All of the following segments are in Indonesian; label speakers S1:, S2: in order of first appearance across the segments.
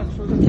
S1: Ratusan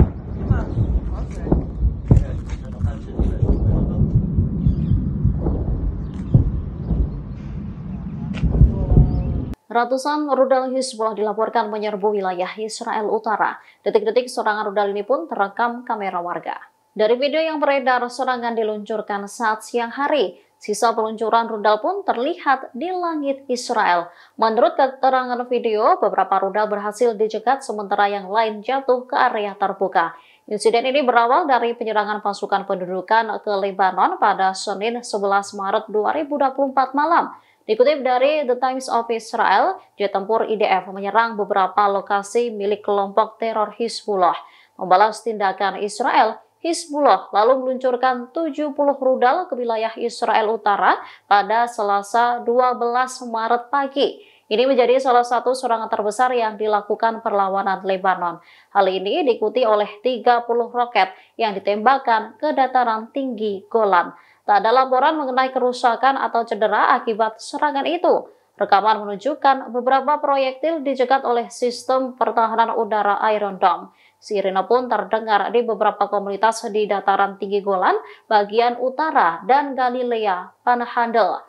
S1: rudal Hizbullah dilaporkan menyerbu wilayah Israel Utara. Detik-detik serangan rudal ini pun terekam kamera warga. Dari video yang beredar, serangan diluncurkan saat siang hari Sisa peluncuran rudal pun terlihat di langit Israel. Menurut keterangan video, beberapa rudal berhasil dijegat sementara yang lain jatuh ke area terbuka. Insiden ini berawal dari penyerangan pasukan pendudukan ke Lebanon pada Senin 11 Maret 2024 malam. Dikutip dari The Times of Israel, jet tempur IDF menyerang beberapa lokasi milik kelompok teror Hizbullah. Membalas tindakan Israel, Hizbullah lalu meluncurkan 70 rudal ke wilayah Israel Utara pada Selasa 12 Maret pagi. Ini menjadi salah satu serangan terbesar yang dilakukan perlawanan Lebanon. Hal ini diikuti oleh 30 roket yang ditembakkan ke dataran tinggi Golan. Tak ada laporan mengenai kerusakan atau cedera akibat serangan itu. Rekaman menunjukkan beberapa proyektil dijegat oleh sistem pertahanan udara Iron Dome. Sirena pun terdengar di beberapa komunitas di dataran tinggi Golan, bagian utara, dan Galilea, Panhandle.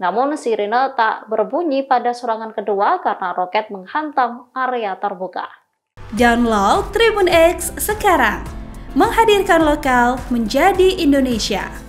S1: Namun sirena tak berbunyi pada serangan kedua karena roket menghantam area terbuka.
S2: Download Tribun X sekarang, menghadirkan lokal menjadi Indonesia.